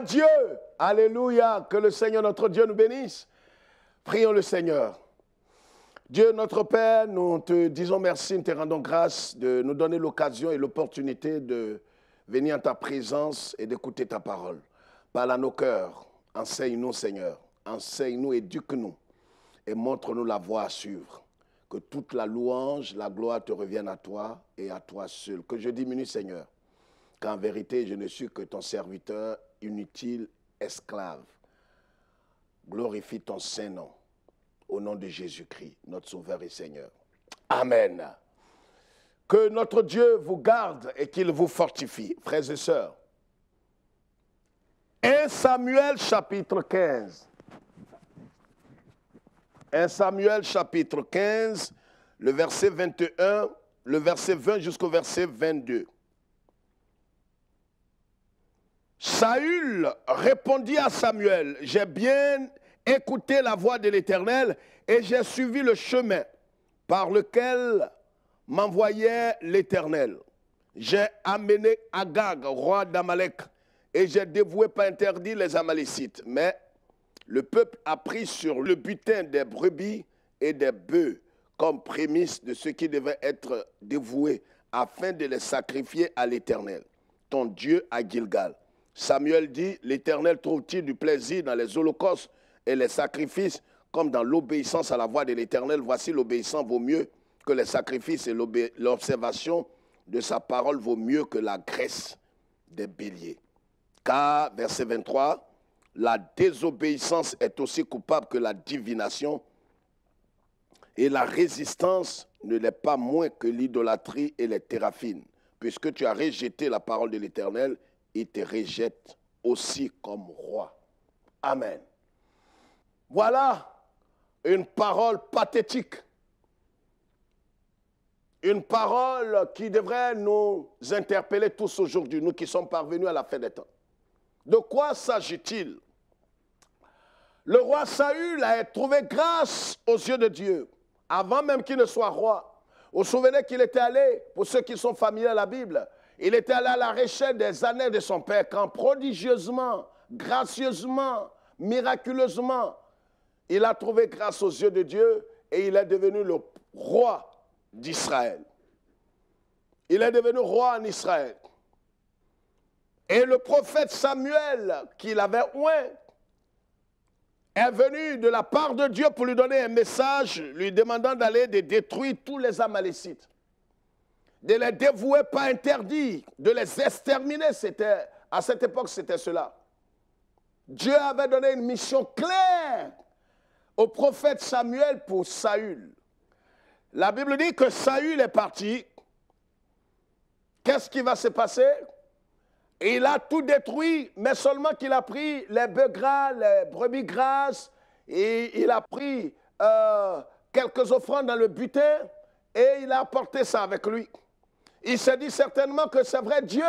Dieu. Alléluia. Que le Seigneur notre Dieu nous bénisse. Prions le Seigneur. Dieu notre Père, nous te disons merci, nous te rendons grâce de nous donner l'occasion et l'opportunité de venir en ta présence et d'écouter ta parole. Parle à nos cœurs. Enseigne-nous, Seigneur. Enseigne-nous, éduque-nous et montre-nous la voie à suivre. Que toute la louange, la gloire te revienne à toi et à toi seul. Que je diminue, Seigneur qu'en vérité je ne suis que ton serviteur, inutile esclave. Glorifie ton Saint-Nom, au nom de Jésus-Christ, notre Sauveur et Seigneur. Amen. Que notre Dieu vous garde et qu'il vous fortifie, frères et sœurs. 1 Samuel chapitre 15. 1 Samuel chapitre 15, le verset 21, le verset 20 jusqu'au verset 22. Saül répondit à Samuel, j'ai bien écouté la voix de l'Éternel et j'ai suivi le chemin par lequel m'envoyait l'Éternel. J'ai amené Agag, roi d'Amalek, et j'ai dévoué pas interdit les Amalécites. Mais le peuple a pris sur le butin des brebis et des bœufs comme prémices de ce qui devait être dévoué afin de les sacrifier à l'Éternel, ton Dieu à Gilgal. Samuel dit, l'Éternel trouve-t-il du plaisir dans les holocaustes et les sacrifices comme dans l'obéissance à la voix de l'Éternel Voici l'obéissance vaut mieux que les sacrifices et l'observation de sa parole vaut mieux que la graisse des béliers. Car, verset 23, la désobéissance est aussi coupable que la divination et la résistance ne l'est pas moins que l'idolâtrie et les téraphines, puisque tu as rejeté la parole de l'Éternel il te rejette aussi comme roi. Amen. Voilà une parole pathétique. Une parole qui devrait nous interpeller tous aujourd'hui, nous qui sommes parvenus à la fin des temps. De quoi s'agit-il Le roi Saül a trouvé grâce aux yeux de Dieu, avant même qu'il ne soit roi. Vous vous souvenez qu'il était allé, pour ceux qui sont familiers à la Bible, il était allé à la recherche des années de son père quand prodigieusement, gracieusement, miraculeusement, il a trouvé grâce aux yeux de Dieu et il est devenu le roi d'Israël. Il est devenu roi en Israël. Et le prophète Samuel, qu'il avait oué, est venu de la part de Dieu pour lui donner un message, lui demandant d'aller détruire tous les Amalécites de les dévouer, pas interdit, de les exterminer. C'était, à cette époque, c'était cela. Dieu avait donné une mission claire au prophète Samuel pour Saül. La Bible dit que Saül est parti. Qu'est-ce qui va se passer Il a tout détruit, mais seulement qu'il a pris les bœufs gras, les brebis grasses, et il a pris euh, quelques offrandes dans le butin, et il a apporté ça avec lui. Il se dit certainement que c'est vrai Dieu.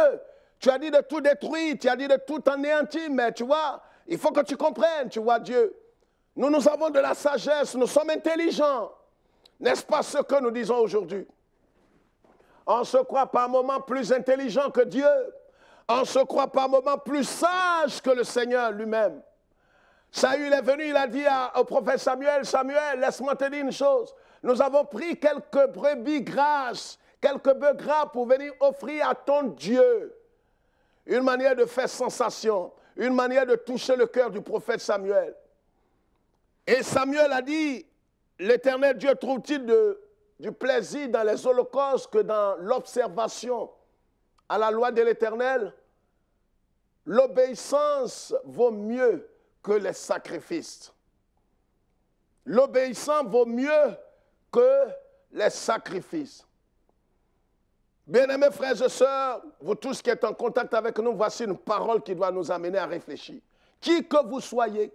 Tu as dit de tout détruire, tu as dit de tout anéantir, mais tu vois, il faut que tu comprennes, tu vois Dieu. Nous, nous avons de la sagesse, nous sommes intelligents. N'est-ce pas ce que nous disons aujourd'hui On se croit par moment plus intelligent que Dieu. On se croit par moment plus sage que le Seigneur lui-même. Saül est venu, il a dit au prophète Samuel, Samuel, laisse-moi te dire une chose. Nous avons pris quelques brebis grâces, quelques bœufs gras pour venir offrir à ton Dieu. Une manière de faire sensation, une manière de toucher le cœur du prophète Samuel. Et Samuel a dit, l'Éternel Dieu trouve-t-il du plaisir dans les holocaustes que dans l'observation à la loi de l'Éternel L'obéissance vaut mieux que les sacrifices. L'obéissance vaut mieux que les sacrifices. Bien-aimés frères et sœurs, vous tous qui êtes en contact avec nous, voici une parole qui doit nous amener à réfléchir. Qui que vous soyez,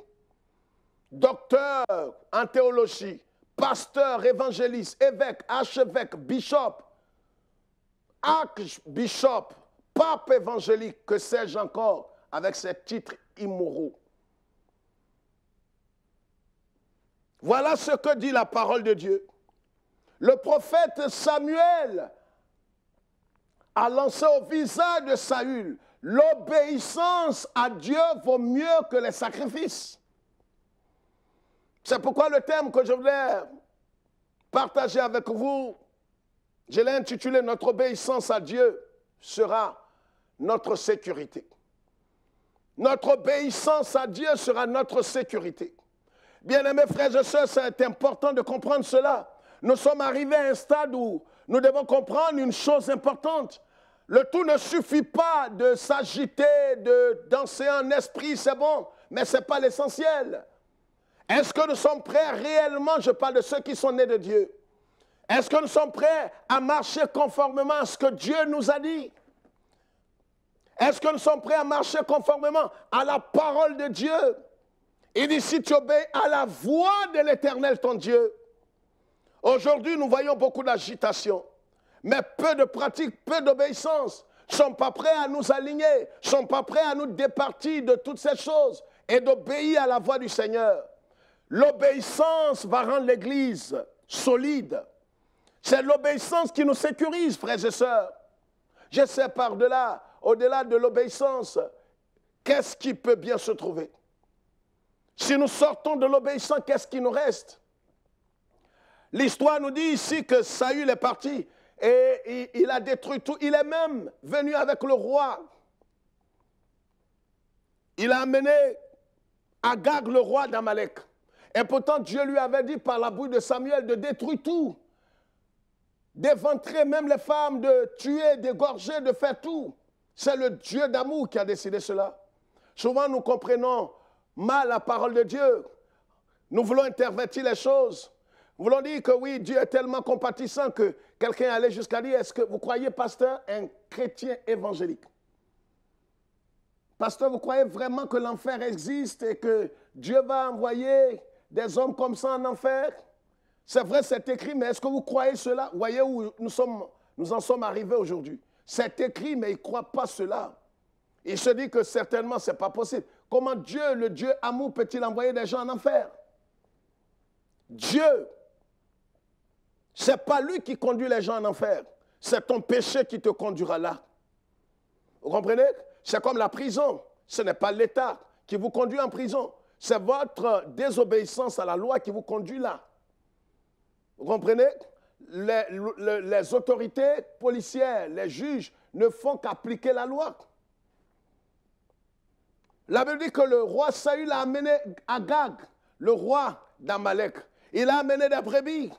docteur en théologie, pasteur, évangéliste, évêque, archevêque, bishop, archbishop, pape évangélique, que sais-je encore, avec ces titres immoraux. Voilà ce que dit la parole de Dieu. Le prophète Samuel a lancé au visage de Saül, l'obéissance à Dieu vaut mieux que les sacrifices. C'est pourquoi le thème que je voulais partager avec vous, je l'ai intitulé Notre obéissance à Dieu sera notre sécurité. Notre obéissance à Dieu sera notre sécurité. Bien-aimés frères et sœurs, c'est important de comprendre cela. Nous sommes arrivés à un stade où nous devons comprendre une chose importante. Le tout ne suffit pas de s'agiter, de danser en esprit, c'est bon, mais ce n'est pas l'essentiel. Est-ce que nous sommes prêts réellement, je parle de ceux qui sont nés de Dieu, est-ce que nous sommes prêts à marcher conformément à ce que Dieu nous a dit Est-ce que nous sommes prêts à marcher conformément à la parole de Dieu Il dit, si tu obéis à la voix de l'Éternel, ton Dieu. Aujourd'hui, nous voyons beaucoup d'agitation mais peu de pratiques, peu d'obéissance, sont pas prêts à nous aligner, sont pas prêts à nous départir de toutes ces choses et d'obéir à la voix du Seigneur. L'obéissance va rendre l'Église solide. C'est l'obéissance qui nous sécurise, frères et sœurs. Je sais par-delà, au-delà de l'obéissance, qu'est-ce qui peut bien se trouver Si nous sortons de l'obéissance, qu'est-ce qui nous reste L'histoire nous dit ici que Saül est parti et il, a détruit tout. Il est même venu avec le roi. Il a amené Agag, le roi d'Amalek. Et pourtant, Dieu lui avait dit par la boue de Samuel de détruire tout, d'éventrer même les femmes, de tuer, d'égorger, de faire tout. C'est le Dieu d'amour qui a décidé cela. Souvent, nous comprenons mal la parole de Dieu. Nous voulons intervertir les choses voulons dire que oui, Dieu est tellement compatissant que quelqu'un allait jusqu'à dire, est-ce que vous croyez, pasteur, un chrétien évangélique Pasteur, vous croyez vraiment que l'enfer existe et que Dieu va envoyer des hommes comme ça en enfer C'est vrai, c'est écrit, mais est-ce que vous croyez cela voyez où nous, nous en sommes arrivés aujourd'hui. C'est écrit, mais il ne croit pas cela. Il se dit que certainement, ce n'est pas possible. Comment Dieu, le Dieu amour, peut-il envoyer des gens en enfer Dieu, ce n'est pas lui qui conduit les gens en enfer. C'est ton péché qui te conduira là. Vous comprenez C'est comme la prison. Ce n'est pas l'État qui vous conduit en prison. C'est votre désobéissance à la loi qui vous conduit là. Vous comprenez les, autorités policières, les juges ne font qu'appliquer la loi. La Bible dit que le roi Saül a amené à Gag, le roi d'Amalek. Il a amené des brebis.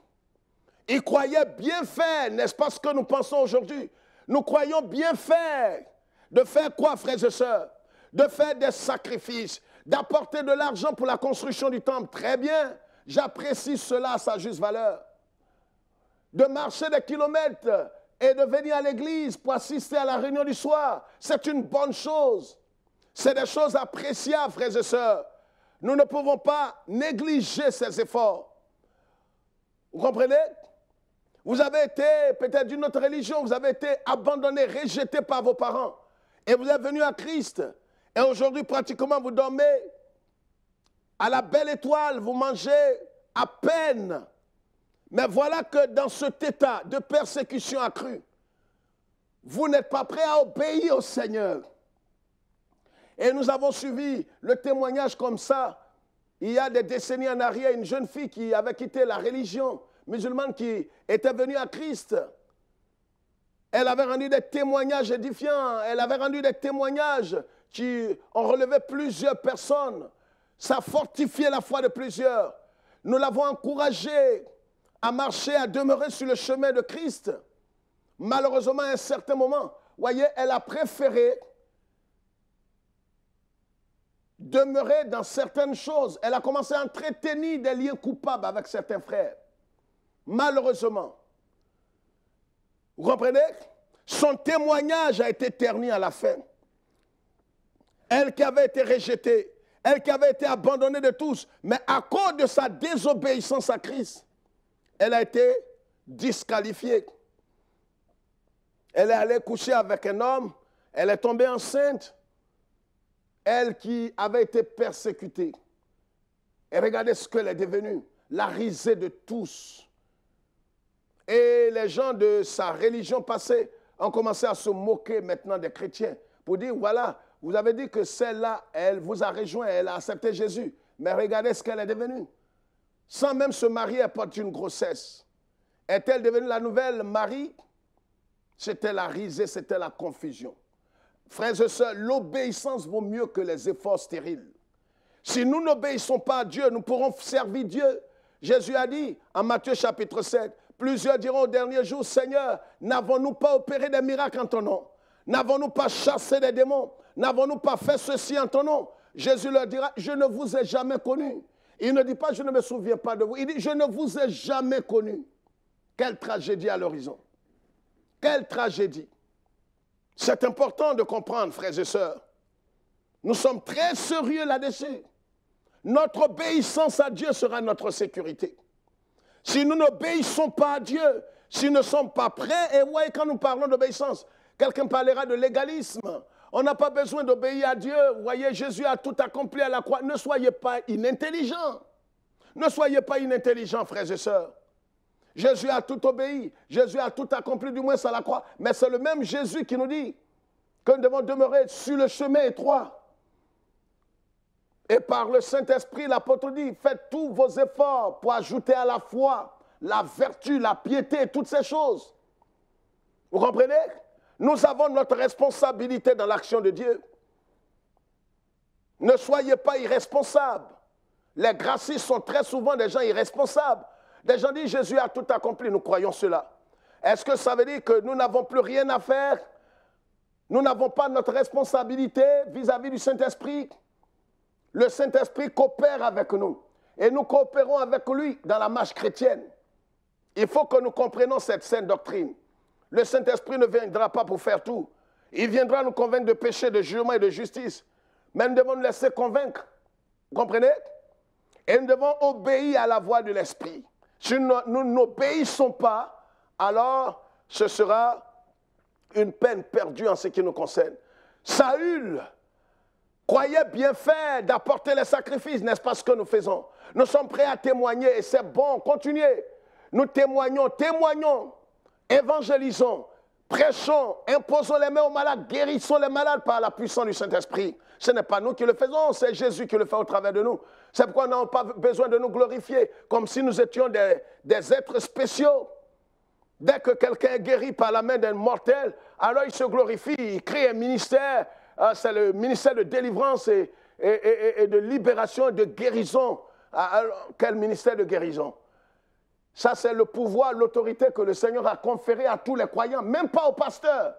Ils croyaient bien faire, n'est-ce pas ce que nous pensons aujourd'hui Nous croyons bien faire. De faire quoi, frères et sœurs De faire des sacrifices, d'apporter de l'argent pour la construction du temple. Très bien, j'apprécie cela à sa juste valeur. De marcher des kilomètres et de venir à l'église pour assister à la réunion du soir, c'est une bonne chose. C'est des choses appréciables, frères et sœurs. Nous ne pouvons pas négliger ces efforts. Vous comprenez vous avez été peut-être d'une autre religion, vous avez été abandonné, rejeté par vos parents. Et vous êtes venu à Christ. Et aujourd'hui, pratiquement, vous dormez à la belle étoile, vous mangez à peine. Mais voilà que dans cet état de persécution accrue, vous n'êtes pas prêt à obéir au Seigneur. Et nous avons suivi le témoignage comme ça. Il y a des décennies en arrière, une jeune fille qui avait quitté la religion musulmane qui était venue à Christ. Elle avait rendu des témoignages édifiants, elle avait rendu des témoignages qui ont relevé plusieurs personnes. Ça fortifiait fortifié la foi de plusieurs. Nous l'avons encouragée à marcher, à demeurer sur le chemin de Christ. Malheureusement, à un certain moment, voyez, elle a préféré demeurer dans certaines choses. Elle a commencé à entretenir des liens coupables avec certains frères malheureusement. Vous comprenez Son témoignage a été terni à la fin. Elle qui avait été rejetée, elle qui avait été abandonnée de tous, mais à cause de sa désobéissance à Christ, elle a été disqualifiée. Elle est allée coucher avec un homme, elle est tombée enceinte, elle qui avait été persécutée. Et regardez ce qu'elle est devenue, la risée de tous. Et les gens de sa religion passée ont commencé à se moquer maintenant des chrétiens pour dire, voilà, vous avez dit que celle-là, elle vous a rejoint, elle a accepté Jésus. Mais regardez ce qu'elle est devenue. Sans même se marier, elle porte une grossesse. Est-elle devenue la nouvelle Marie C'était la risée, c'était la confusion. Frères et sœurs, l'obéissance vaut mieux que les efforts stériles. Si nous n'obéissons pas à Dieu, nous pourrons servir Dieu. Jésus a dit en Matthieu chapitre 7, Plusieurs diront au dernier jour, Seigneur, n'avons-nous pas opéré des miracles en ton nom N'avons-nous pas chassé des démons N'avons-nous pas fait ceci en ton nom Jésus leur dira, je ne vous ai jamais connu. Il ne dit pas, je ne me souviens pas de vous. Il dit, je ne vous ai jamais connu. Quelle tragédie à l'horizon. Quelle tragédie. C'est important de comprendre, frères et sœurs. Nous sommes très sérieux là-dessus. Notre obéissance à Dieu sera notre sécurité. Si nous n'obéissons pas à Dieu, si nous ne sommes pas prêts, et voyez, quand nous parlons d'obéissance, quelqu'un parlera de légalisme. On n'a pas besoin d'obéir à Dieu. Vous voyez, Jésus a tout accompli à la croix. Ne soyez pas inintelligents. Ne soyez pas inintelligents, frères et sœurs. Jésus a tout obéi. Jésus a tout accompli, du moins à la croix. Mais c'est le même Jésus qui nous dit que nous devons demeurer sur le chemin étroit et par le Saint-Esprit, l'apôtre dit, faites tous vos efforts pour ajouter à la foi la vertu, la piété, toutes ces choses. Vous comprenez Nous avons notre responsabilité dans l'action de Dieu. Ne soyez pas irresponsables. Les gracistes sont très souvent des gens irresponsables. Des gens disent Jésus a tout accompli, nous croyons cela. Est-ce que ça veut dire que nous n'avons plus rien à faire Nous n'avons pas notre responsabilité vis-à-vis -vis du Saint-Esprit le Saint-Esprit coopère avec nous. Et nous coopérons avec lui dans la marche chrétienne. Il faut que nous comprenions cette sainte doctrine. Le Saint-Esprit ne viendra pas pour faire tout. Il viendra nous convaincre de péché, de jugement et de justice. Mais nous devons nous laisser convaincre. Vous comprenez Et nous devons obéir à la voix de l'Esprit. Si nous n'obéissons pas, alors ce sera une peine perdue en ce qui nous concerne. Saül croyez bien faire d'apporter les sacrifices, n'est-ce pas ce que nous faisons Nous sommes prêts à témoigner et c'est bon, continuez. Nous témoignons, témoignons, évangélisons, prêchons, imposons les mains aux malades, guérissons les malades par la puissance du Saint-Esprit. Ce n'est pas nous qui le faisons, c'est Jésus qui le fait au travers de nous. C'est pourquoi nous n'avons pas besoin de nous glorifier comme si nous étions des, êtres spéciaux. Dès que quelqu'un est guéri par la main d'un mortel, alors il se glorifie, il crée un ministère, ah, c'est le ministère de délivrance et, de libération et de guérison. Ah, quel ministère de guérison Ça, c'est le pouvoir, l'autorité que le Seigneur a conféré à tous les croyants, même pas aux pasteurs.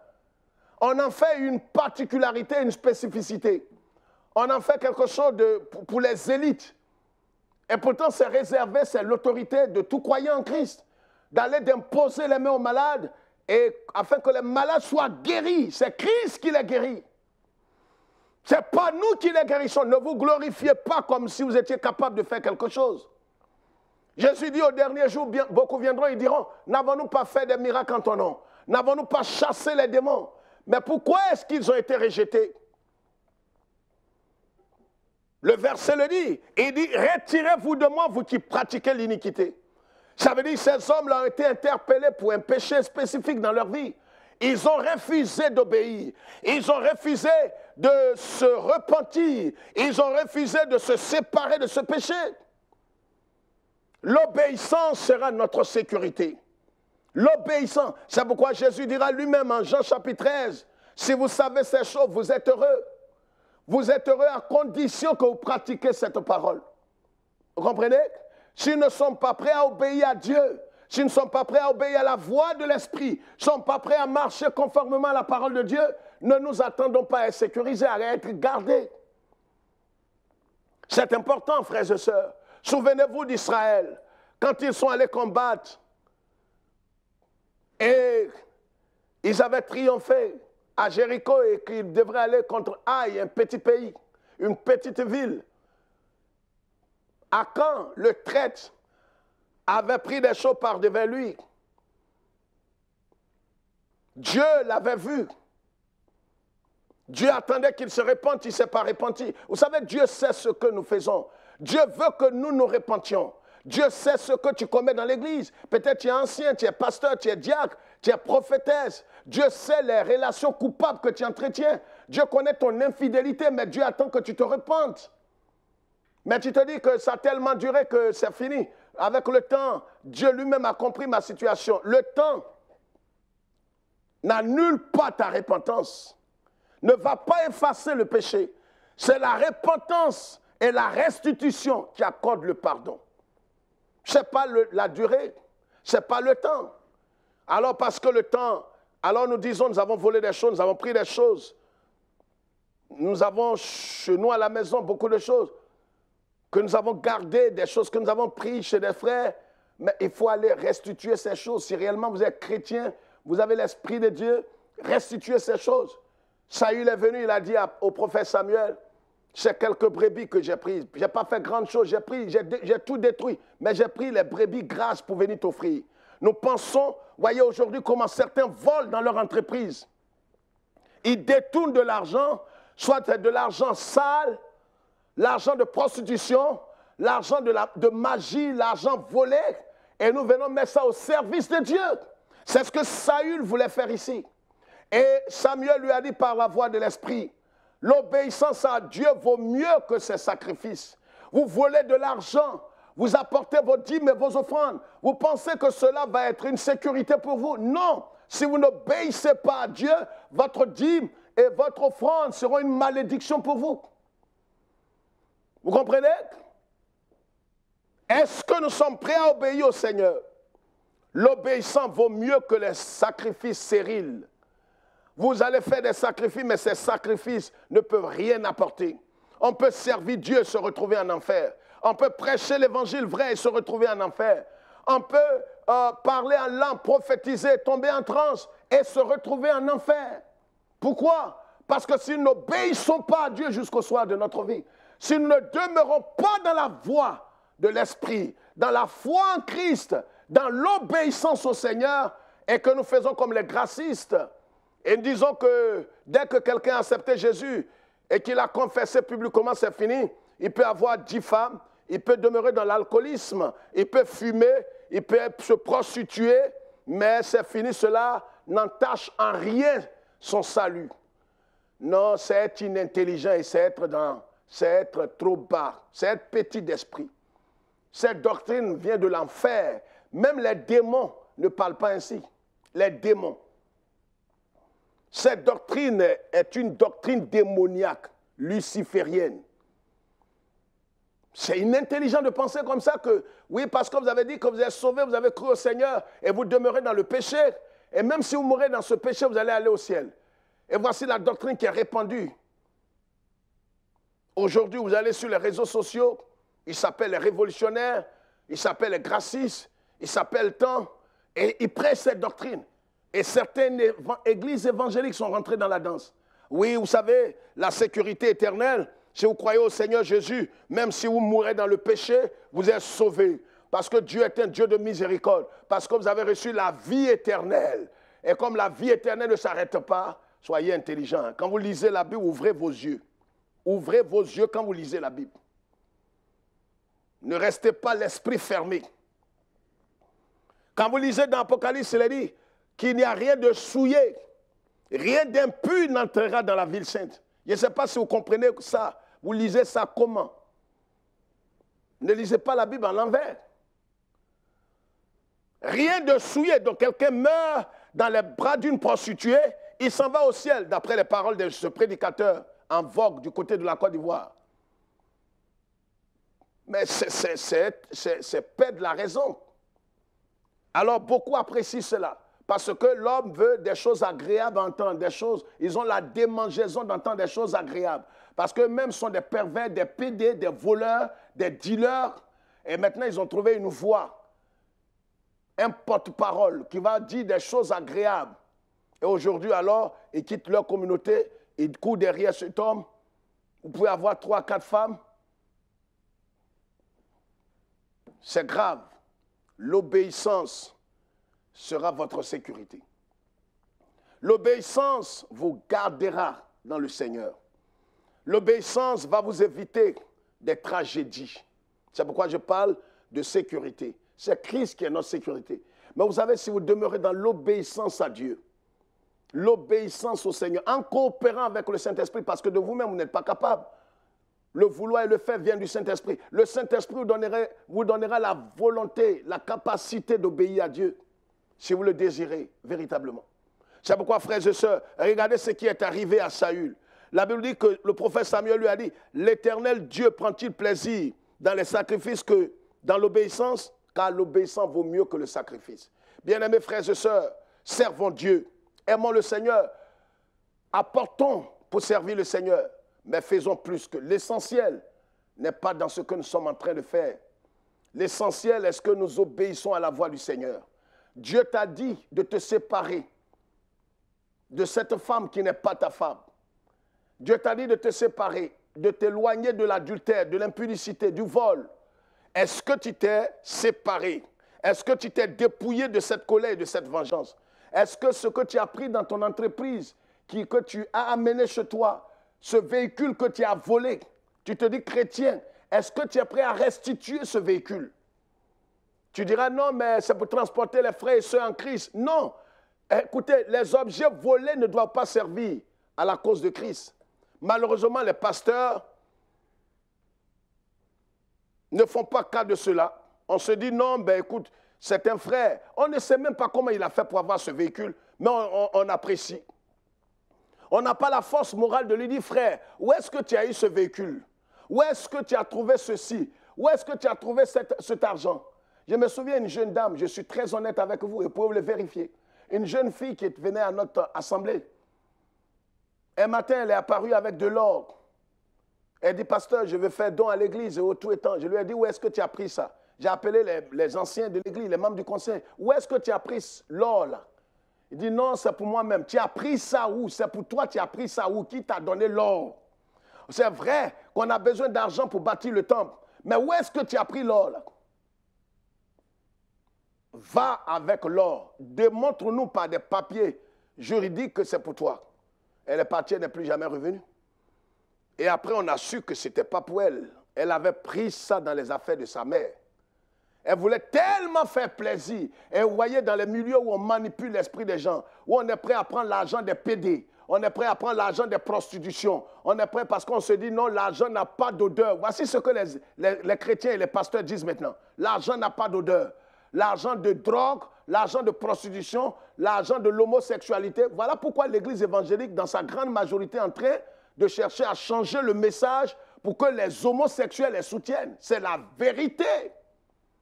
On en fait une particularité, une spécificité. On en fait quelque chose de, pour les élites. Et pourtant, c'est réservé, c'est l'autorité de tout croyant en Christ, d'aller d'imposer les mains aux malades et afin que les malades soient guéris. C'est Christ qui les guérit. Ce n'est pas nous qui les guérissons. Ne vous glorifiez pas comme si vous étiez capable de faire quelque chose. Jésus dit au dernier jour, beaucoup viendront et diront, n'avons-nous pas fait des miracles en ton nom N'avons-nous pas chassé les démons Mais pourquoi est-ce qu'ils ont été rejetés Le verset le dit. Il dit, retirez-vous de moi, vous qui pratiquez l'iniquité. Ça veut dire que ces hommes-là ont été interpellés pour un péché spécifique dans leur vie. Ils ont refusé d'obéir. Ils ont refusé de se repentir. Ils ont refusé de se séparer de ce péché. L'obéissance sera notre sécurité. L'obéissance, c'est pourquoi Jésus dira lui-même en Jean chapitre 13, si vous savez ces choses, vous êtes heureux. Vous êtes heureux à condition que vous pratiquez cette parole. Vous comprenez S'ils ne sont pas prêts à obéir à Dieu, s'ils ne sont pas prêts à obéir à la voix de l'Esprit, ne sont pas prêts à marcher conformément à la parole de Dieu, ne nous attendons pas à être sécurisés, à être gardés. C'est important, frères et sœurs. Souvenez-vous d'Israël, quand ils sont allés combattre, et ils avaient triomphé à Jéricho et qu'ils devraient aller contre Haï, un petit pays, une petite ville. À quand le traître avait pris des choses par devant lui. Dieu l'avait vu. Dieu attendait qu'il se répande, il ne s'est pas repenti. Vous savez, Dieu sait ce que nous faisons. Dieu veut que nous nous répentions. Dieu sait ce que tu commets dans l'église. Peut-être tu es ancien, tu es pasteur, tu es diacre, tu es prophétesse. Dieu sait les relations coupables que tu entretiens. Dieu connaît ton infidélité, mais Dieu attend que tu te repentes. Mais tu te dis que ça a tellement duré que c'est fini. Avec le temps, Dieu lui-même a compris ma situation. Le temps n'annule pas ta repentance ne va pas effacer le péché. C'est la repentance et la restitution qui accordent le pardon. Ce n'est pas la durée, ce n'est pas le temps. Alors parce que le temps, alors nous disons, nous avons volé des choses, nous avons pris des choses. Nous avons chez nous à la maison beaucoup de choses que nous avons gardées, des choses que nous avons prises chez des frères. Mais il faut aller restituer ces choses. Si réellement vous êtes chrétien, vous avez l'Esprit de Dieu, restituez ces choses. Saül est venu, il a dit au prophète Samuel, c'est quelques brebis que j'ai prises. Je n'ai pas fait grand chose, j'ai pris, j'ai tout détruit, mais j'ai pris les brebis grasses pour venir t'offrir. Nous pensons, voyez aujourd'hui comment certains volent dans leur entreprise. Ils détournent de l'argent, soit de l'argent sale, l'argent de prostitution, l'argent de, la, de magie, l'argent volé, et nous venons mettre ça au service de Dieu. C'est ce que Saül voulait faire ici. Et Samuel lui a dit par la voix de l'Esprit, l'obéissance à Dieu vaut mieux que ses sacrifices. Vous volez de l'argent, vous apportez vos dîmes et vos offrandes. Vous pensez que cela va être une sécurité pour vous. Non, si vous n'obéissez pas à Dieu, votre dîme et votre offrande seront une malédiction pour vous. Vous comprenez Est-ce que nous sommes prêts à obéir au Seigneur L'obéissance vaut mieux que les sacrifices stériles. Vous allez faire des sacrifices, mais ces sacrifices ne peuvent rien apporter. On peut servir Dieu et se retrouver en enfer. On peut prêcher l'évangile vrai et se retrouver en enfer. On peut euh, parler en langue, prophétiser, tomber en transe et se retrouver en enfer. Pourquoi Parce que si nous n'obéissons pas à Dieu jusqu'au soir de notre vie, si nous ne demeurons pas dans la voie de l'Esprit, dans la foi en Christ, dans l'obéissance au Seigneur, et que nous faisons comme les grassistes. Et disons que dès que quelqu'un a accepté Jésus et qu'il a confessé publiquement, c'est fini. Il peut avoir dix femmes, il peut demeurer dans l'alcoolisme, il peut fumer, il peut se prostituer, mais c'est fini. Cela n'entache en rien son salut. Non, c'est inintelligent et c'est être trop bas, c'est être petit d'esprit. Cette doctrine vient de l'enfer. Même les démons ne parlent pas ainsi. Les démons. Cette doctrine est une doctrine démoniaque, luciférienne. C'est inintelligent de penser comme ça que, oui, parce que vous avez dit que vous êtes sauvé, vous avez cru au Seigneur et vous demeurez dans le péché. Et même si vous mourrez dans ce péché, vous allez aller au ciel. Et voici la doctrine qui est répandue. Aujourd'hui, vous allez sur les réseaux sociaux, ils s'appellent les révolutionnaires, ils s'appellent les gracistes, ils s'appellent tant, et ils prêchent cette doctrine. Et certaines églises évangéliques sont rentrées dans la danse. Oui, vous savez, la sécurité éternelle, si vous croyez au Seigneur Jésus, même si vous mourrez dans le péché, vous êtes sauvés. Parce que Dieu est un Dieu de miséricorde. Parce que vous avez reçu la vie éternelle. Et comme la vie éternelle ne s'arrête pas, soyez intelligents. Quand vous lisez la Bible, ouvrez vos yeux. Ouvrez vos yeux quand vous lisez la Bible. Ne restez pas l'esprit fermé. Quand vous lisez dans Apocalypse, il est dit, qu'il n'y a rien de souillé, rien d'impur n'entrera dans la ville sainte. Je ne sais pas si vous comprenez ça, vous lisez ça comment. Ne lisez pas la Bible en l'envers. Rien de souillé. Donc quelqu'un meurt dans les bras d'une prostituée, il s'en va au ciel, d'après les paroles de ce prédicateur en vogue du côté de la Côte d'Ivoire. Mais c'est de la raison. Alors beaucoup apprécient cela. Parce que l'homme veut des choses agréables à entendre, des choses, ils ont la démangeaison d'entendre des choses agréables. Parce qu'eux-mêmes sont des pervers, des PD, des voleurs, des dealers. Et maintenant, ils ont trouvé une voix, un porte-parole qui va dire des choses agréables. Et aujourd'hui, alors, ils quittent leur communauté, ils courent derrière cet homme. Vous pouvez avoir trois, quatre femmes. C'est grave. L'obéissance sera votre sécurité. L'obéissance vous gardera dans le Seigneur. L'obéissance va vous éviter des tragédies. C'est pourquoi je parle de sécurité. C'est Christ qui est notre sécurité. Mais vous savez, si vous demeurez dans l'obéissance à Dieu, l'obéissance au Seigneur, en coopérant avec le Saint-Esprit, parce que de vous-même, vous n'êtes pas capable. Le vouloir et le faire viennent du Saint-Esprit. Le Saint-Esprit vous, vous donnera, la volonté, la capacité d'obéir à Dieu si vous le désirez véritablement. C'est pourquoi, frères et sœurs, regardez ce qui est arrivé à Saül. La Bible dit que le prophète Samuel lui a dit, l'Éternel Dieu prend-il plaisir dans les sacrifices que dans l'obéissance Car l'obéissance vaut mieux que le sacrifice. Bien-aimés frères et sœurs, servons Dieu, aimons le Seigneur, apportons pour servir le Seigneur, mais faisons plus que l'essentiel n'est pas dans ce que nous sommes en train de faire. L'essentiel est ce que nous obéissons à la voix du Seigneur. Dieu t'a dit de te séparer de cette femme qui n'est pas ta femme. Dieu t'a dit de te séparer, de t'éloigner de l'adultère, de l'impudicité, du vol. Est-ce que tu t'es séparé Est-ce que tu t'es dépouillé de cette colère et de cette vengeance Est-ce que ce que tu as pris dans ton entreprise, qui, que tu as amené chez toi, ce véhicule que tu as volé, tu te dis chrétien, est-ce que tu es prêt à restituer ce véhicule tu diras non, mais c'est pour transporter les frères et ceux en Christ. Non. Écoutez, les objets volés ne doivent pas servir à la cause de Christ. Malheureusement, les pasteurs ne font pas cas de cela. On se dit non, ben écoute, c'est un frère. On ne sait même pas comment il a fait pour avoir ce véhicule, mais on, apprécie. On n'a pas la force morale de lui dire, frère, où est-ce que tu as eu ce véhicule Où est-ce que tu as trouvé ceci Où est-ce que tu as trouvé cet argent je me souviens d'une jeune dame, je suis très honnête avec vous et pouvez le vérifier, une jeune fille qui venait à notre assemblée. Un matin, elle est apparue avec de l'or. Elle dit, pasteur, je veux faire don à l'église et au tout étant. Je lui ai dit, où est-ce que tu as pris ça J'ai appelé les, anciens de l'église, les membres du conseil. Où est-ce que tu as pris l'or là Il dit, non, c'est pour moi-même. Tu as pris ça où C'est pour toi, tu as pris ça où Qui t'a donné l'or C'est vrai qu'on a besoin d'argent pour bâtir le temple. Mais où est-ce que tu as pris l'or là va avec l'or, démontre-nous par des papiers juridiques que c'est pour toi. Elle est partie n'est plus jamais revenue. Et après, on a su que ce n'était pas pour elle. Elle avait pris ça dans les affaires de sa mère. Elle voulait tellement faire plaisir. Et vous voyez, dans les milieux où on manipule l'esprit des gens, où on est prêt à prendre l'argent des PD, on est prêt à prendre l'argent des prostitutions, on est prêt parce qu'on se dit non, l'argent n'a pas d'odeur. Voici ce que les, les chrétiens et les pasteurs disent maintenant. L'argent n'a pas d'odeur l'argent de drogue, l'argent de prostitution, l'argent de l'homosexualité. Voilà pourquoi l'Église évangélique, dans sa grande majorité, est en train de chercher à changer le message pour que les homosexuels les soutiennent. C'est la vérité.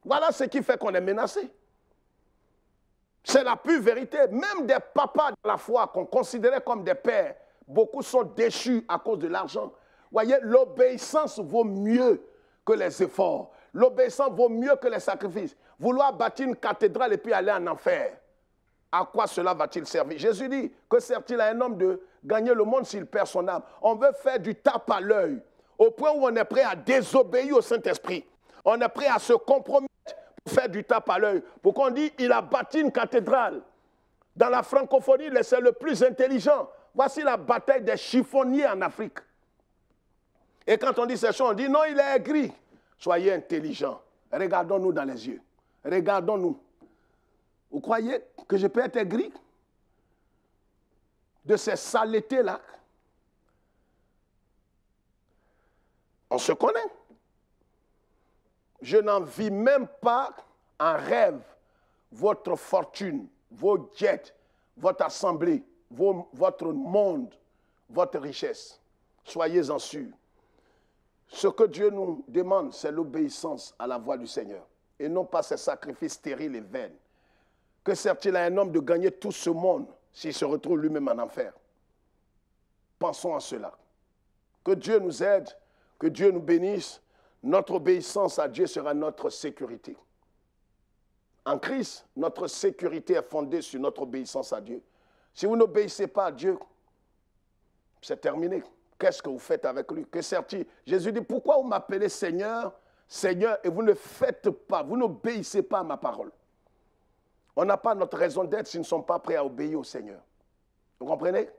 Voilà ce qui fait qu'on est menacé. C'est la pure vérité. Même des papas de la foi qu'on considérait comme des pères, beaucoup sont déchus à cause de l'argent. Voyez, l'obéissance vaut mieux que les efforts. L'obéissant vaut mieux que les sacrifices. Vouloir bâtir une cathédrale et puis aller en enfer. À quoi cela va-t-il servir Jésus dit, que sert-il à un homme de gagner le monde s'il perd son âme On veut faire du tape à l'œil, au point où on est prêt à désobéir au Saint-Esprit. On est prêt à se compromettre pour faire du tape à l'œil. Pour qu'on dise, il a bâti une cathédrale. Dans la francophonie, c'est le plus intelligent. Voici la bataille des chiffonniers en Afrique. Et quand on dit ces choses, on dit, non, il est gris. Soyez intelligents. Regardons-nous dans les yeux. Regardons-nous. Vous croyez que je peux être gris de ces saletés-là On se connaît. Je n'en vis même pas en rêve votre fortune, vos jets, votre assemblée, votre monde, votre richesse. Soyez en sûrs. Ce que Dieu nous demande, c'est l'obéissance à la voix du Seigneur et non pas ces sacrifices stériles et vains. Que sert-il à un homme de gagner tout ce monde s'il se retrouve lui-même en enfer Pensons à cela. Que Dieu nous aide, que Dieu nous bénisse. Notre obéissance à Dieu sera notre sécurité. En Christ, notre sécurité est fondée sur notre obéissance à Dieu. Si vous n'obéissez pas à Dieu, c'est terminé. Qu'est-ce que vous faites avec lui Que sert Jésus dit, pourquoi vous m'appelez Seigneur, Seigneur, et vous ne faites pas, vous n'obéissez pas à ma parole On n'a pas notre raison d'être s'ils ne sont pas prêts à obéir au Seigneur. Vous comprenez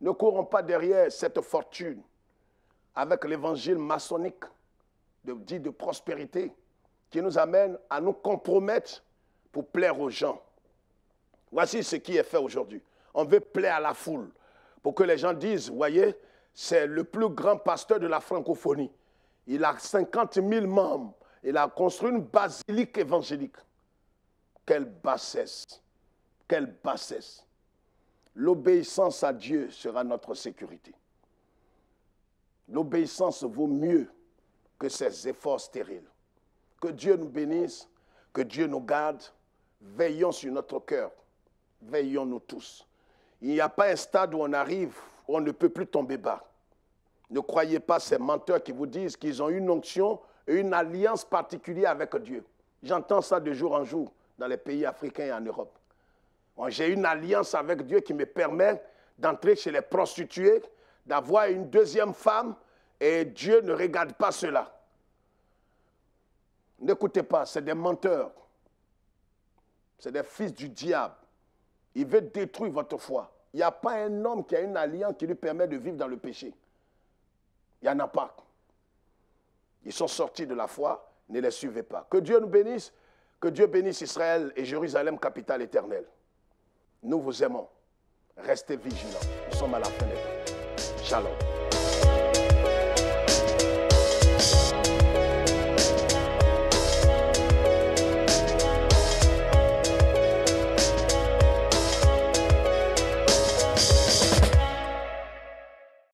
Ne courons pas derrière cette fortune avec l'évangile maçonnique de, dit de prospérité qui nous amène à nous compromettre pour plaire aux gens. Voici ce qui est fait aujourd'hui. On veut plaire à la foule pour que les gens disent, voyez, c'est le plus grand pasteur de la francophonie. Il a 50 000 membres. Il a construit une basilique évangélique. Quelle bassesse. Quelle bassesse. L'obéissance à Dieu sera notre sécurité. L'obéissance vaut mieux que ces efforts stériles. Que Dieu nous bénisse, que Dieu nous garde. Veillons sur notre cœur. Veillons-nous tous. Il n'y a pas un stade où on arrive, où on ne peut plus tomber bas. Ne croyez pas ces menteurs qui vous disent qu'ils ont une onction et une alliance particulière avec Dieu. J'entends ça de jour en jour dans les pays africains et en Europe. J'ai une alliance avec Dieu qui me permet d'entrer chez les prostituées, d'avoir une deuxième femme, et Dieu ne regarde pas cela. N'écoutez pas, c'est des menteurs. C'est des fils du diable. Il veut détruire votre foi. Il n'y a pas un homme qui a une alliance qui lui permet de vivre dans le péché. Il n'y en a pas. Ils sont sortis de la foi, ne les suivez pas. Que Dieu nous bénisse, que Dieu bénisse Israël et Jérusalem, capitale éternelle. Nous vous aimons. Restez vigilants. Nous sommes à la fin des temps. Shalom.